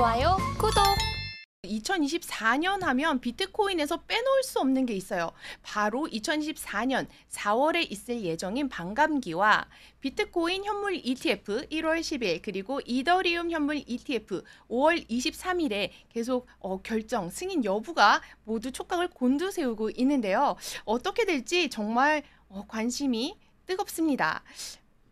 좋아요, 구독! 2024년 하면 비트코인에서 빼놓을 수 없는 게 있어요. 바로 2024년 4월에 있을 예정인 반감기와 비트코인 현물 ETF 1월 10일 그리고 이더리움 현물 ETF 5월 23일에 계속 어, 결정 승인 여부가 모두 촉각을 곤두세우고 있는데요. 어떻게 될지 정말 어, 관심이 뜨겁습니다.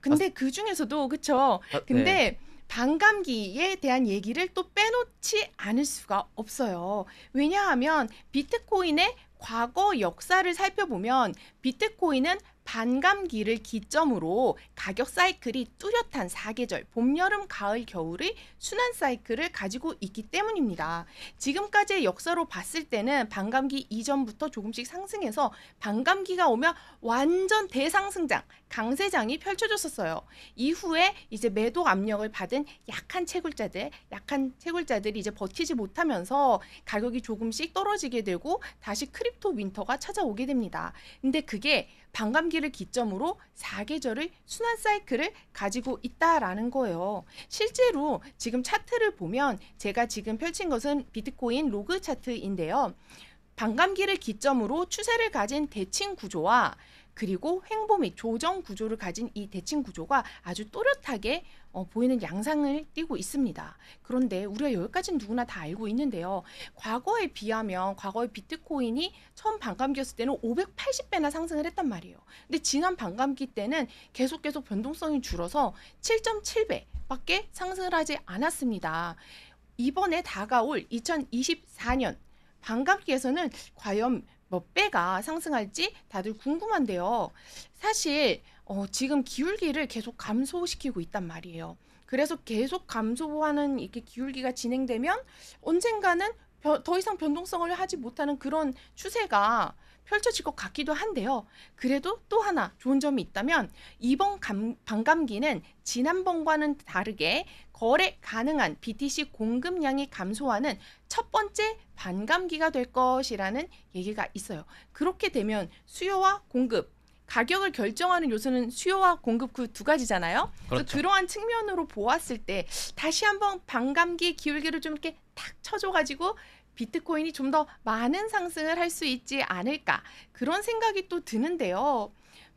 근데 아, 그 중에서도 그쵸? 아, 네. 근데 네. 반감기에 대한 얘기를 또 빼놓지 않을 수가 없어요. 왜냐하면 비트코인의 과거 역사를 살펴보면 비트코인은 반감기를 기점으로 가격 사이클이 뚜렷한 사계절 봄, 여름, 가을, 겨울의 순환 사이클을 가지고 있기 때문입니다. 지금까지의 역사로 봤을 때는 반감기 이전부터 조금씩 상승해서 반감기가 오면 완전 대상승장, 강세장이 펼쳐졌었어요. 이후에 이제 매도 압력을 받은 약한 채굴자들, 약한 채굴자들이 이제 버티지 못하면서 가격이 조금씩 떨어지게 되고 다시 크립토 윈터가 찾아오게 됩니다. 근데 그게 반감기 초기를 기점으로 4계절의 순환 사이클을 가지고 있다라는 거예요. 실제로 지금 차트를 보면 제가 지금 펼친 것은 비트코인 로그 차트인데요. 반감기를 기점으로 추세를 가진 대칭 구조와 그리고 횡보 및 조정 구조를 가진 이 대칭 구조가 아주 또렷하게 어, 보이는 양상을 띠고 있습니다. 그런데 우리가 여기까지는 누구나 다 알고 있는데요. 과거에 비하면 과거에 비트코인이 처음 반감기였을 때는 580배나 상승을 했단 말이에요. 근데 지난 반감기 때는 계속 계속 변동성이 줄어서 7.7배밖에 상승을 하지 않았습니다. 이번에 다가올 2024년 반감기에서는 과연 몇 뭐 배가 상승할지 다들 궁금한데요. 사실 어, 지금 기울기를 계속 감소시키고 있단 말이에요. 그래서 계속 감소하는 이렇게 기울기가 진행되면 언젠가는 더 이상 변동성을 하지 못하는 그런 추세가 펼쳐질 것 같기도 한데요. 그래도 또 하나 좋은 점이 있다면 이번 감, 반감기는 지난번과는 다르게 거래 가능한 BTC 공급량이 감소하는 첫 번째 반감기가 될 것이라는 얘기가 있어요. 그렇게 되면 수요와 공급 가격을 결정하는 요소는 수요와 공급 그 두 가지잖아요. 그렇죠. 그러한 측면으로 보았을 때 다시 한번 반감기 기울기를 좀 이렇게 탁 쳐줘가지고 비트코인이 좀 더 많은 상승을 할 수 있지 않을까 그런 생각이 또 드는데요.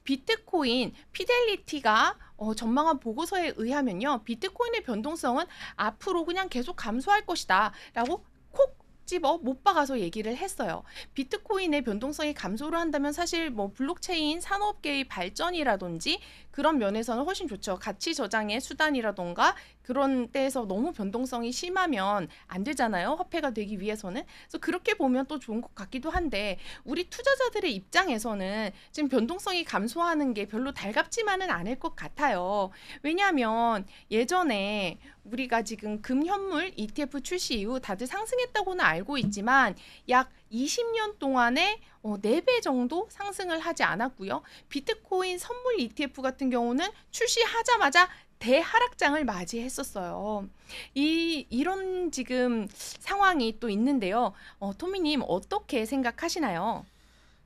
비트코인 피델리티가 어, 전망한 보고서에 의하면요. 비트코인의 변동성은 앞으로 그냥 계속 감소할 것이다. 라고 콕 집어 못 박아서 얘기를 했어요. 비트코인의 변동성이 감소를 한다면 사실 뭐 블록체인 산업계의 발전이라든지 그런 면에서는 훨씬 좋죠. 가치 저장의 수단이라던가 그런 데에서 너무 변동성이 심하면 안 되잖아요. 화폐가 되기 위해서는. 그래서 그렇게 보면 또 좋은 것 같기도 한데 우리 투자자들의 입장에서는 지금 변동성이 감소하는 게 별로 달갑지만은 않을 것 같아요. 왜냐하면 예전에 우리가 지금 금현물 ETF 출시 이후 다들 상승했다고는 알고 있지만 약 20년 동안에 어, 4배 정도 상승을 하지 않았고요. 비트코인 선물 ETF 같은 경우는 출시하자마자 대하락장을 맞이했었어요. 이 이런 지금 상황이 또 있는데요. 어, 토미님 어떻게 생각하시나요?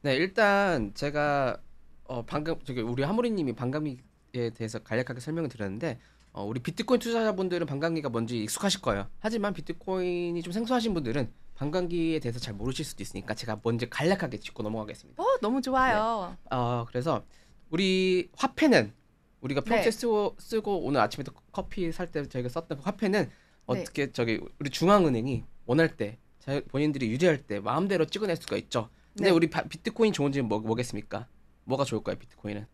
네, 일단 제가 어, 방금 저기 우리 하모리님이 반감기에 대해서 간략하게 설명을 드렸는데 어, 우리 비트코인 투자자분들은 반감기가 뭔지 익숙하실 거예요. 하지만 비트코인이 좀 생소하신 분들은 방광기에 대해서 잘 모르실 수도 있으니까 제가 먼저 간략하게 짚고 넘어가겠습니다. 어, 너무 좋아요. 네. 어, 그래서 우리 화폐는 우리가 네. 평소에 네. 쓰고, 쓰고 오늘 아침에도 커피 살 때 저희가 썼던 그 화폐는 네. 어떻게 네. 저기 우리 중앙은행이 원할 때 본인들이 유리할 때 마음대로 찍어낼 수가 있죠. 근데 네. 우리 바, 비트코인 좋은지는 뭐, 뭐겠습니까? 뭐가 좋을까요, 비트코인은?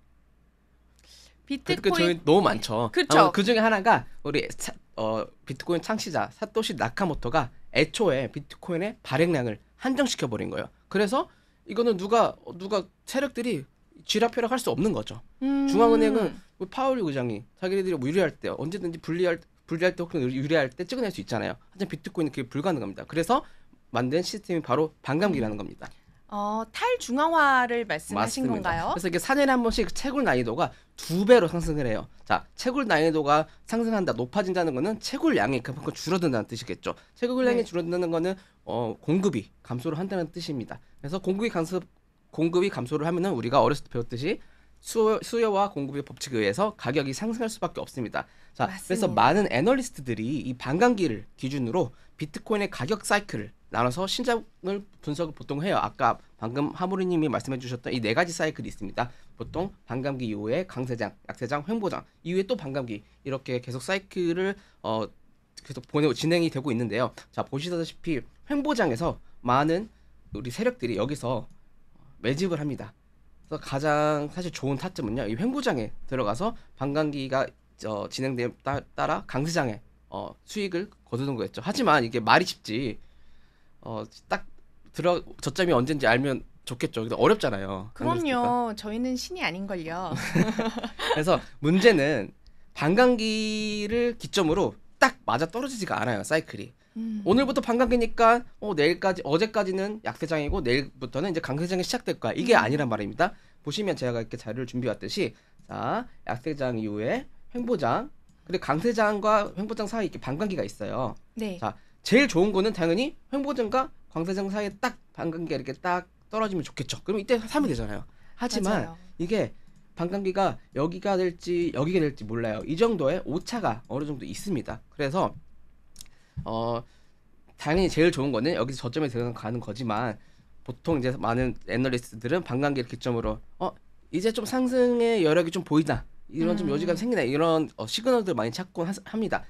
비트코인 저희 너무 많죠. 그 중에 하나가 우리 어, 비트코인 창시자 사토시 나카모토가 애초에 비트코인의 발행량을 한정시켜 버린 거예요. 그래서 이거는 누가 누가 세력들이 쥐락펴락 할수 없는 거죠. 음. 중앙은행은 뭐 파월 의장이 자기네들이 뭐 유리할 때 언제든지 불리할 불리할 때 혹은 유리할 때 찍어낼 수 있잖아요. 하지만 비트코인은 그게 불가능합니다. 그래서 만든 시스템이 바로 반감기라는 음. 겁니다. 어, 탈중앙화를 말씀하신 맞습니다. 건가요? 그래서 이게 4년에 한 번씩 채굴 난이도가 두 배로 상승을 해요. 자, 채굴 난이도가 상승한다, 높아진다는 거는 채굴 양이 그만큼 줄어든다는 뜻이겠죠. 채굴 양이 네. 줄어든다는 거는 어, 공급이 감소를 한다는 뜻입니다. 그래서 공급이 감소 공급이 감소를 하면은 우리가 어렸을 때 배웠듯이 수, 수요와 공급의 법칙에 의해서 가격이 상승할 수밖에 없습니다. 자, 맞습니다. 그래서 많은 애널리스트들이 이 반감기를 기준으로 비트코인의 가격 사이클을 나눠서 신장을 분석을 보통 해요. 아까 방금 하모리님이 말씀해주셨던 이 네 가지 사이클이 있습니다. 보통 반감기 이후에 강세장, 약세장, 횡보장 이후에 또 반감기 이렇게 계속 사이클을 어, 계속 보내 고 진행이 되고 있는데요. 자 보시다시피 횡보장에서 많은 우리 세력들이 여기서 매집을 합니다. 그래서 가장 사실 좋은 타점은요. 이 횡보장에 들어가서 반감기가 어, 진행됨 따라 강세장에 어, 수익을 거두는 거였죠. 하지만 이게 말이 쉽지 어딱 들어 저점이 언젠지 알면 좋겠죠. 근데 어렵잖아요. 그럼요. 그러니까. 저희는 신이 아닌걸요. 그래서 문제는 반감기를 기점으로 딱 맞아 떨어지지가 않아요. 사이클이. 음. 오늘부터 반감기니까 어, 내일까지 어제까지는 약세장이고 내일부터는 이제 강세장이 시작될 거야. 이게 음. 아니란 말입니다. 보시면 제가 이렇게 자료를 준비해왔듯이 자 약세장 이후에 횡보장 그리고 강세장과 횡보장 사이 이렇게 반감기가 있어요. 네. 자 제일 좋은 거는 당연히 횡보전과 광대전 사이에 딱방감기가 이렇게 딱 떨어지면 좋겠죠. 그럼 이때 사면 되잖아요. 하지만 맞아요. 이게 방감기가 여기가 될지 여기가 될지 몰라요. 이 정도의 오차가 어느 정도 있습니다. 그래서 어 당연히 제일 좋은 거는 여기서 저점에 들어 가는 거지만 보통 이제 많은 애널리스트들은 방감기를 기점으로 어 이제 좀 상승의 여력이 좀보인다 이런 좀 음. 여지가 생기나 이런 어, 시그널들 많이 찾곤 하, 합니다.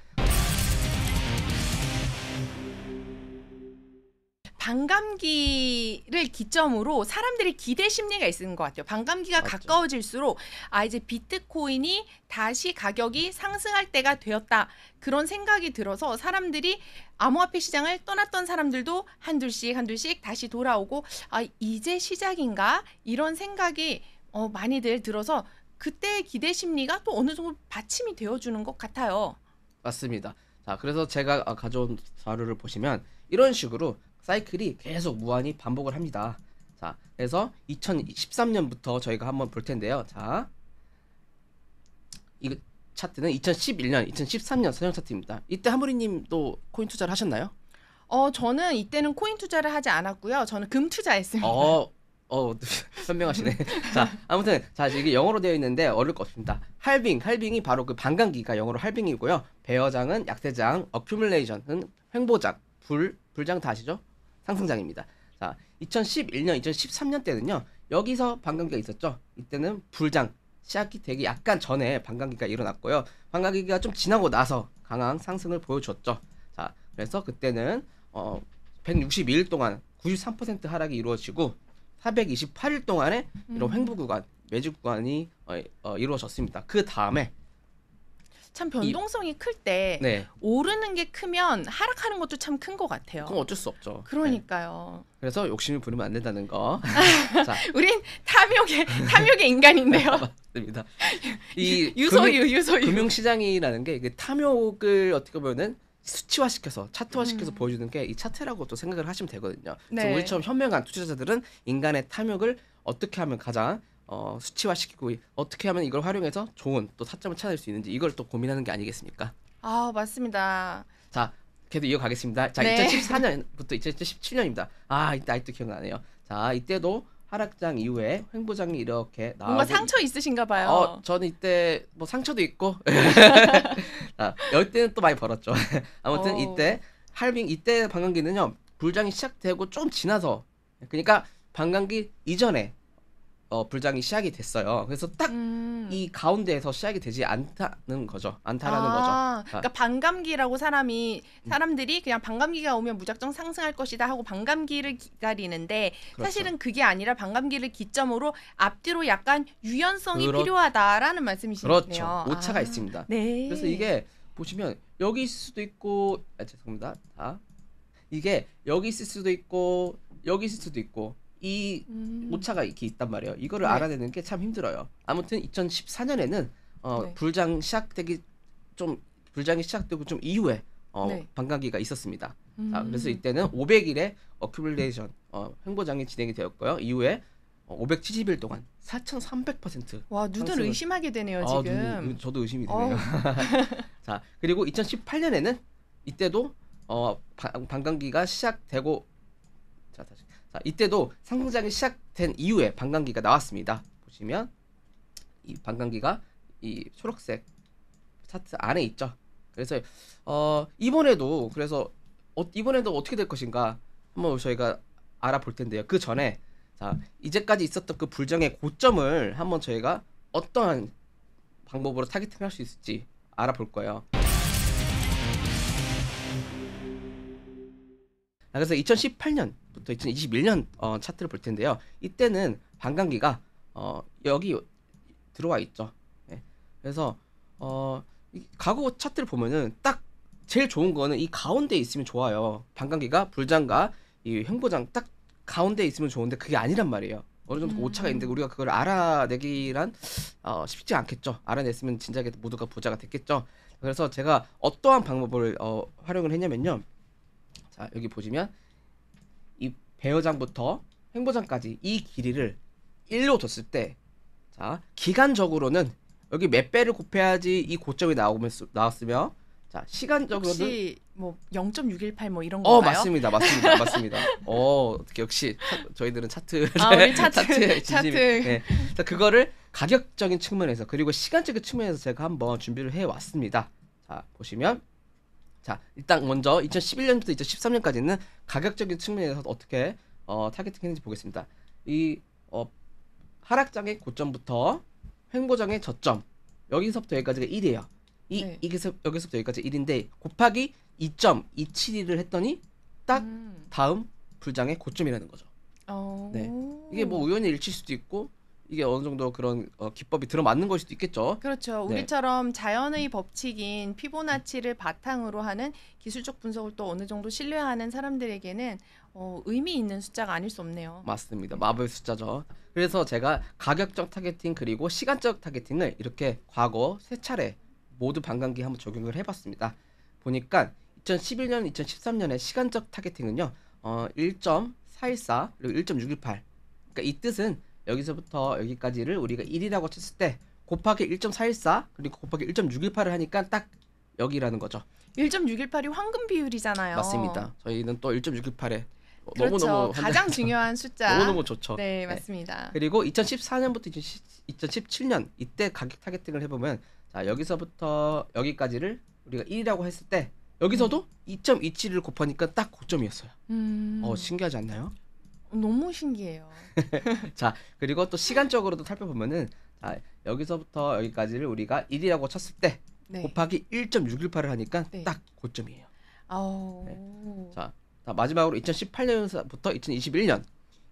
반감기를 기점으로 사람들이 기대 심리가 있는 것 같아요. 반감기가 맞죠. 가까워질수록 아 이제 비트코인이 다시 가격이 상승할 때가 되었다 그런 생각이 들어서 사람들이 암호화폐 시장을 떠났던 사람들도 한둘씩 한둘씩 다시 돌아오고 아 이제 시작인가 이런 생각이 어, 많이들 들어서 그때의 기대 심리가 또 어느 정도 받침이 되어주는 것 같아요. 맞습니다. 자 그래서 제가 가져온 자료를 보시면 이런 식으로 사이클이 계속 무한히 반복을 합니다. 자, 그래서 2013년부터 저희가 한번 볼 텐데요. 자, 이 차트는 2011년, 2013년 선형 차트입니다. 이때 하무리님도 코인 투자를 하셨나요? 어, 저는 이때는 코인 투자를 하지 않았고요. 저는 금 투자했습니다. 어, 어, 선명하시네 자, 아무튼 자 이게 영어로 되어 있는데 어려울 거 없습니다. 할빙, 할빙이 바로 그 반감기가 영어로 할빙이고요. 배어장은 약세장, 어큐뮬레이션은 횡보장, 불, 불장 다 아시죠? 상승장입니다. 자, 2011년, 2013년 때는요. 여기서 반감기가 있었죠. 이때는 불장 시작이 되기 약간 전에 반감기가 일어났고요. 반감기가 좀 지나고 나서 강한 상승을 보여줬죠. 자, 그래서 그때는 어, 161일 동안 93% 하락이 이루어지고 428일 동안에 이런 음. 횡보 구간, 매집 구간이 어, 어, 이루어졌습니다. 그 다음에 참 변동성이 클때 네. 오르는 게 크면 하락하는 것도 참 큰 것 같아요. 그럼 어쩔 수 없죠. 네. 그러니까요. 네. 그래서 욕심을 부리면 안 된다는 거. 자, 우린 탐욕의 탐욕의 인간인데요. 맞습니다. 이 유소유 유소유 금융 시장이라는 게 그 탐욕을 어떻게 보면은 수치화시켜서 차트화시켜서 음. 보여주는 게 이 차트라고 또 생각을 하시면 되거든요. 네. 우리처럼 현명한 투자자들은 인간의 탐욕을 어떻게 하면 가장 어, 수치화시키고 어떻게 하면 이걸 활용해서 좋은 또사점을 찾을 수 있는지 이걸 또 고민하는 게 아니겠습니까? 아 맞습니다. 자 계속 이어가겠습니다. 자 네. 2014년부터 2017년입니다. 아 이때 아직도 기억나네요. 자 이때도 하락장 이후에 횡보장이 이렇게 나오고 뭔가 상처 있으신가 봐요. 어, 저는 이때 뭐 상처도 있고 아, 이대는또 많이 벌었죠. 아무튼 오. 어. 이때 할빙 이때 방광기는요 불장이 시작되고 좀 지나서 그러니까 방광기 이전에 어, 불장이 시작이 됐어요. 그래서 딱이 음. 가운데에서 시작이 되지 않다는 거죠. 안타라는 아, 거죠. 그러니까 어. 반감기라고 사람이 음. 사람들이 그냥 반감기가 오면 무작정 상승할 것이다 하고 반감기를 기다리는데 그렇죠. 사실은 그게 아니라 반감기를 기점으로 앞뒤로 약간 유연성이 그렇- 필요하다라는 말씀이시네요. 그렇죠. 아. 오차가 아, 있습니다. 네. 그래서 이게 보시면 여기 있을 수도 있고 아, 죄송합니다. 아. 이게 여기 있을 수도 있고 여기 있을 수도 있고 이 음. 오차가 이렇게 있단 말이에요. 이거를 네. 알아내는 게 참 힘들어요. 아무튼 2014년에는 어, 네. 불장 시작되기 좀 불장이 시작되고 좀 이후에 어, 네. 반감기가 있었습니다. 음. 아, 그래서 이때는 500일의 어큐뮬레이션 어, 횡보장이 진행이 되었고요. 이후에 570일 어, 동안 4,300%. 와, 눈을 상승을... 의심하게 되네요, 아, 지금. 눈, 저도 의심이 되네요. 자, 그리고 2018년에는 이때도 어, 방, 방광기가 시작되고 자, 다시 자, 이때도 상승장이 시작된 이후에 반감기가 나왔습니다. 보시면 이 반감기가 이 초록색 차트 안에 있죠. 그래서 어, 이번에도 그래서 어, 이번에도 어떻게 될 것인가 한번 저희가 알아볼 텐데요. 그 전에 자, 이제까지 있었던 그 불정의 고점을 한번 저희가 어떠한 방법으로 타겟팅할 수 있을지 알아볼 거예요. 아, 그래서 2018년부터 2021년 어, 차트를 볼 텐데요. 이때는 반감기가 어, 여기 들어와 있죠. 네. 그래서 어, 가구 차트를 보면은 딱 제일 좋은 거는 이 가운데 있으면 좋아요. 반감기가 불장과 이 횡보장 딱 가운데 있으면 좋은데 그게 아니란 말이에요. 어느 정도 음. 오차가 있는데 우리가 그걸 알아내기란 어, 쉽지 않겠죠. 알아냈으면 진작에 모두가 부자가 됐겠죠. 그래서 제가 어떠한 방법을 어, 활용을 했냐면요. 자 여기 보시면 이 배어장부터 행보장까지 이 길이를 1로 뒀을 때 자 기간적으로는 여기 몇 배를 곱해야지 이 고점이 나오면 나왔으며 자 시간적으로는 혹시 뭐 0.618 뭐 이런 거어 맞습니다, 맞습니다, 맞습니다. 어 역시 저희들은 차트 아 우리 네, 차트 차트에 차트. 네. 자 그거를 가격적인 측면에서 그리고 시간적인 측면에서 제가 한번 준비를 해 왔습니다. 자 보시면 자, 일단 먼저 2011년부터 2013년까지는 가격적인 측면에서 어떻게 어, 타겟팅했는지 보겠습니다. 이 어, 하락장의 고점부터 횡보장의 저점 여기서부터 여기까지가 1이에요. 이 네. 여기서 여기서부터 여기까지 1인데 곱하기 2.271을 했더니 딱 음. 다음 불장의 고점이라는 거죠. 오. 어. 네. 이게 뭐 우연히 일칠 수도 있고 이게 어느 정도 그런 어, 기법이 들어맞는 걸 수도 있겠죠. 그렇죠. 네. 우리처럼 자연의 법칙인 피보나치를 바탕으로 하는 기술적 분석을 또 어느 정도 신뢰하는 사람들에게는 어, 의미 있는 숫자가 아닐 수 없네요. 맞습니다. 마블 숫자죠. 그래서 제가 가격적 타겟팅 그리고 시간적 타겟팅을 이렇게 과거 세 차례 모두 반감기 한번 적용을 해봤습니다. 보니까 2011년, 2013년에 시간적 타겟팅은요, 어, 1.414 그리고 1.618. 그러니까 이 뜻은 여기서부터 여기까지를 우리가 1이라고 쳤을 때 곱하기 1.414 그리고 곱하기 1.618을 하니까 딱 여기라는 거죠. 1.618이 황금 비율이잖아요. 맞습니다. 저희는 또 1.618에 그렇죠. 너무너무 가장 중요한 숫자. 너무너무 좋죠. 네, 네. 맞습니다. 네. 그리고 2014년부터 2017, 년 이때 가격 타겟팅을 해보면 자 여기서부터 여기까지를 우리가 1이라고 했을 때 여기서도 음. 2.27을 곱하니까 딱 고점이었어요. 음. 어 신기하지 않나요? 너무 신기해요. 자, 그리고 또 시간적으로도 살펴보면은 아, 여기서부터 여기까지를 우리가 1이라고 쳤을 때 네. 곱하기 1.618을 하니까 네. 딱 고점이에요. 아오. 네. 자, 자, 마지막으로 2018년부터 2021년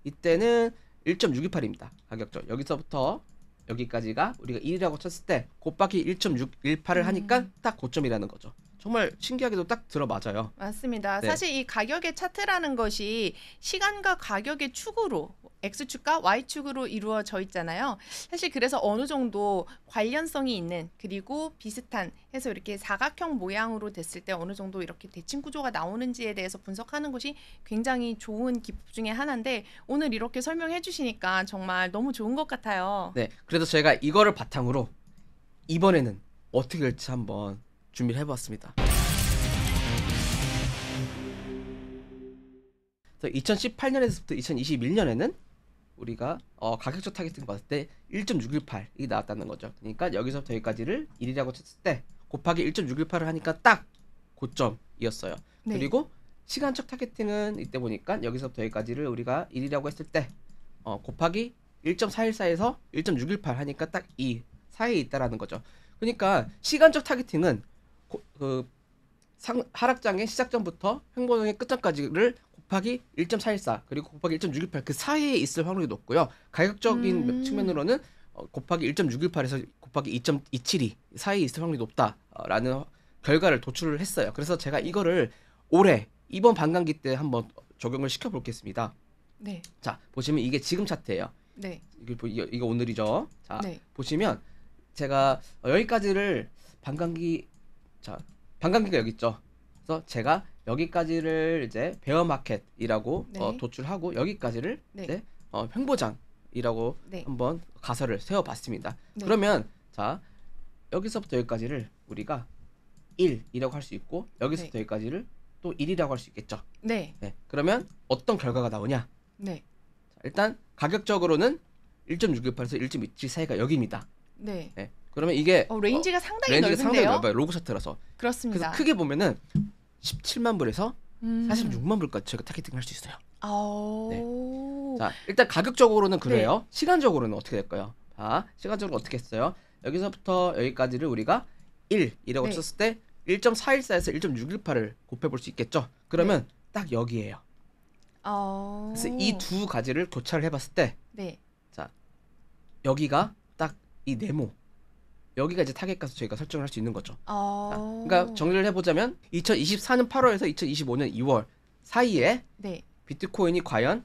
이때는 1.618입니다. 가격적. 여기서부터 여기까지가 우리가 1이라고 쳤을 때 곱하기 1.618을 음. 하니까 딱 고점이라는 거죠. 정말 신기하게도 딱 들어맞아요. 맞습니다. 네. 사실 이 가격의 차트라는 것이 시간과 가격의 축으로 X축과 Y축으로 이루어져 있잖아요. 사실 그래서 어느 정도 관련성이 있는 그리고 비슷한 해서 이렇게 사각형 모양으로 됐을 때 어느 정도 이렇게 대칭 구조가 나오는지에 대해서 분석하는 것이 굉장히 좋은 기법 중에 하나인데 오늘 이렇게 설명해 주시니까 정말 너무 좋은 것 같아요. 네. 그래서 저희가 이거를 바탕으로 이번에는 어떻게 될지 한번 준비를 해보았습니다. 2018년에서부터 2021년에는 우리가 어, 가격적 타겟팅 봤을 때 1.618이 나왔다는 거죠. 그러니까 여기서부터 여기까지를 1이라고 쳤을 때 곱하기 1.618을 하니까 딱 고점이었어요. 네. 그리고 시간적 타겟팅은 이때 보니까 여기서부터 여기까지를 우리가 1이라고 했을 때 어, 곱하기 1.414에서 1.618 하니까 딱 이 사이에 있다라는 거죠. 그러니까 시간적 타겟팅은 그 상, 하락장의 시작 전부터 횡보동의 끝장까지를 곱하기 1.414 그리고 곱하기 1.618그 사이에 있을 확률이 높고요. 가격적인 음. 측면으로는 어, 곱하기 1.618에서 곱하기 2.272 사이에 있을 확률이 높다라는 결과를 도출을 했어요. 그래서 제가 이거를 올해 이번 반감기 때 한번 적용을 시켜 보겠습니다. 네. 자, 보시면 이게 지금 차트예요. 네. 이거, 이거 오늘이죠. 자, 네. 보시면 제가 여기까지를 반감기 자방감기가 여기 있죠. 그래서 제가 여기까지를 이제 베어마켓이라고 어, 네. 어, 도출하고 여기까지를 네. 이제 어, 횡보장이라고 네. 한번 가설을 세워봤습니다. 네. 그러면 자 여기서부터 여기까지를 우리가 1이라고 할 수 있고 여기서부터 네. 여기까지를 또 1이라고 할 수 있겠죠. 네. 네. 그러면 어떤 결과가 나오냐? 네. 자, 일단 가격적으로는 1.618에서 1.27 사이가 여기입니다. 네. 그러면 이게 어, 레인지가 상당히 레인지가 넓은데요? 넓어요. 로그 차트라서. 그렇습니다. 그래서 크게 보면은 17만 불에서 음. 46만 불까지 제가 타겟팅 할 수 있어요. 아. 네. 자, 일단 가격적으로는 그래요. 네. 시간적으로는 어떻게 될까요? 아, 시간적으로 어떻게 했어요? 여기서부터 여기까지를 우리가 1, 이라고 네. 썼을 때 1.414에서 1.618을 곱해볼 수 있겠죠? 그러면 네. 딱 여기에요. 아. 그래서 이 두 가지를 교차를 해봤을 때, 네. 자, 여기가 딱 이 네모, 여기가 이제 타겟 가서 저희가 설정을 할 수 있는 거죠. 어... 그러니까 정리를 해보자면 2024년 8월에서 2025년 2월 사이에 네. 비트코인이 과연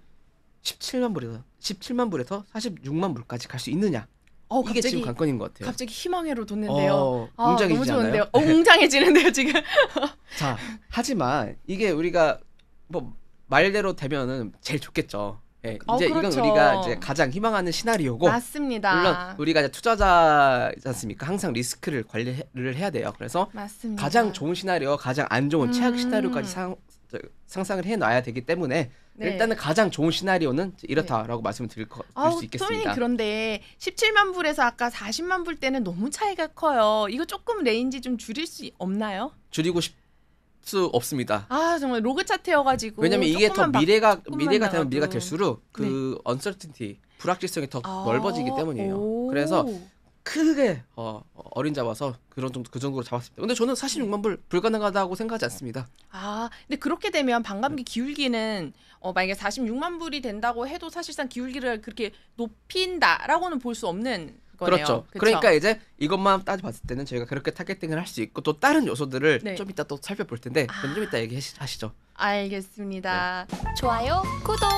17만 불에서 17만 불에서 46만 불까지 갈 수 있느냐. 어, 이게 갑자기, 지금 관건인 것 같아요. 갑자기 희망회로 돋는데요. 어, 아, 웅장해지는데요. 어, 웅장해지는데요 지금. 자, 하지만 이게 우리가 뭐 말대로 되면은 제일 좋겠죠. 네, 이제 그렇죠. 이건 우리가 이제 가장 희망하는 시나리오고 맞습니다. 물론 우리가 이제 투자자잖습니까 항상 리스크를 관리를 해야 돼요. 그래서 맞습니다. 가장 좋은 시나리오, 가장 안 좋은 최악 시나리오까지 음. 상, 상상을 해놔야 되기 때문에 네. 일단은 가장 좋은 시나리오는 이렇다라고 네. 말씀을 드릴 거, 아우, 수 있겠습니다. 소민님 그런데 17만 불에서 아까 40만 불 때는 너무 차이가 커요. 이거 조금 레인지 좀 줄일 수 없나요? 줄이고 싶수 없습니다. 아 정말 로그 차트여가지고 왜냐면 이게 더 미래가 미래가 되면 나가도. 미래가 될수록 그 네. 언ሰር틴티 불확실성이 더 아, 넓어지기 때문이에요. 그래서 크게 어, 어린 잡아서 그런 정도 그 정도로 잡았습니다. 근데 저는 46만 불 불가능하다고 생각하지 않습니다. 아, 근데 그렇게 되면 반감기 네. 기울기는 어, 만약에 46만 불이 된다고 해도 사실상 기울기를 그렇게 높인다라고는 볼 수 없는 거네요. 그렇죠. 그쵸? 그러니까 이제 이것만 따져봤을 때는 저희가 그렇게 타겟팅을 할 수 있고 또 다른 요소들을 네. 좀 이따 또 살펴볼 텐데 아... 그좀 이따 얘기하시죠. 알겠습니다. 네. 좋아요, 구독.